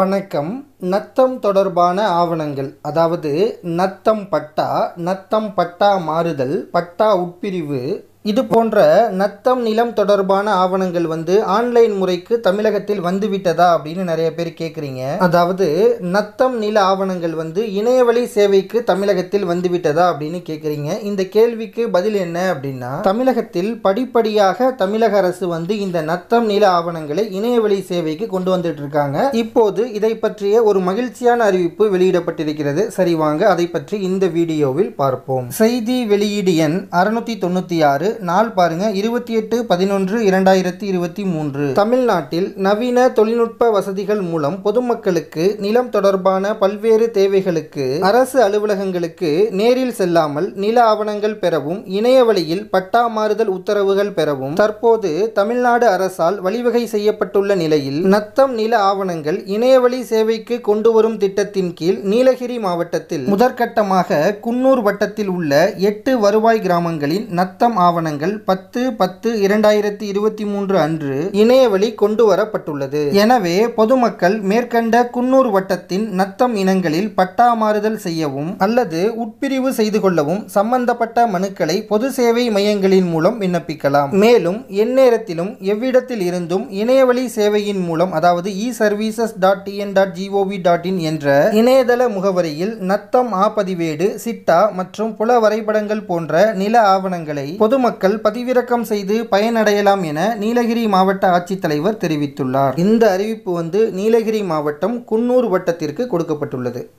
வணக்கம் நத்தம் தொடர்பான ஆவணங்கள் அதாவது நத்தம் பட்டா நத்தம் பட்டா மாறுதல் பட்டா உட்பிரிவு இது போன்ற நத்தம் நிலம் தொடர்பான ஆவணங்கள் வந்து ஆன்லைன் முறைக்கு தமிழகத்தில் வந்துவிட்டதா அப்படின்னு நிறைய பேர் கேட்குறீங்க அதாவது நத்தம் நில ஆவணங்கள் வந்து இணையவழி சேவைக்கு தமிழகத்தில் வந்துவிட்டதா அப்படின்னு கேட்குறீங்க இந்த கேள்விக்கு பதில் என்ன அப்படின்னா தமிழகத்தில் படிப்படியாக தமிழக அரசு வந்து இந்த நத்தம் நில ஆவணங்களை இணையவழி சேவைக்கு கொண்டு வந்துட்டு இருக்காங்க இப்போது இதை பற்றிய ஒரு மகிழ்ச்சியான அறிவிப்பு வெளியிடப்பட்டிருக்கிறது சரி வாங்க அதை பற்றி இந்த வீடியோவில் பார்ப்போம் செய்தி வெளியீடு எண் அறுநூத்தி தொண்ணூற்றி ஆறு நாள் பாருங்க இருபத்தி எட்டு பதினொன்று இரண்டாயிரத்தி இருபத்தி மூன்று தமிழ்நாட்டில் நவீன தொழில்நுட்ப வசதிகள் மூலம் பொதுமக்களுக்கு நிலம் தொடர்பான பல்வேறு தேவைகளுக்கு அரசு அலுவலகங்களுக்கு நேரில் செல்லாமல் நில ஆவணங்கள் பெறவும் இணைய வழியில் பட்டா மாறுதல் உத்தரவுகள் பெறவும் தற்போது தமிழ்நாடு அரசால் வழிவகை செய்யப்பட்டுள்ள நிலையில் நத்தம் நில ஆவணங்கள் இணையவழி சேவைக்கு கொண்டு வரும் திட்டத்தின் கீழ் நீலகிரி மாவட்டத்தில் முதற்கட்டமாக குன்னூர் வட்டத்தில் உள்ள எட்டு வருவாய் கிராமங்களின் நத்தம் ஆவணம் ஆவணங்கள் பத்து பத்து இரண்டாயிரத்தி இருபத்தி மூன்று அன்று இணையவழி கொண்டு வரப்பட்டுள்ளது எனவே பொதுமக்கள் மேற்கண்ட குன்னூர் வட்டத்தின் நத்தம் இனங்களில் பட்டா மாறுதல் செய்யவும் அல்லது உட்பிரிவு செய்து கொள்ளவும் சம்பந்தப்பட்ட மனுக்களை பொது சேவை மையங்களின் மூலம் விண்ணப்பிக்கலாம் மேலும் எந்நேரத்திலும் எவ்விடத்தில் இருந்தும் இணையவழி சேவையின் மூலம் அதாவது e services dot TN dot gov dot in என்ற இணையதள முகவரியில் நத்தம் ஆபதிவேடு சிட்டா மற்றும் புல வரைபடங்கள் போன்ற நில ஆவணங்களை பொதுமக்கள் பொதுமக்கள் பதிவிறக்கம் செய்து பயனடையலாம் என நீலகிரி மாவட்ட ஆட்சித்தலைவர் தெரிவித்துள்ளார் இந்த அறிவிப்பு வந்து நீலகிரி மாவட்டம் குன்னூர் வட்டத்திற்கு கொடுக்கப்பட்டுள்ளது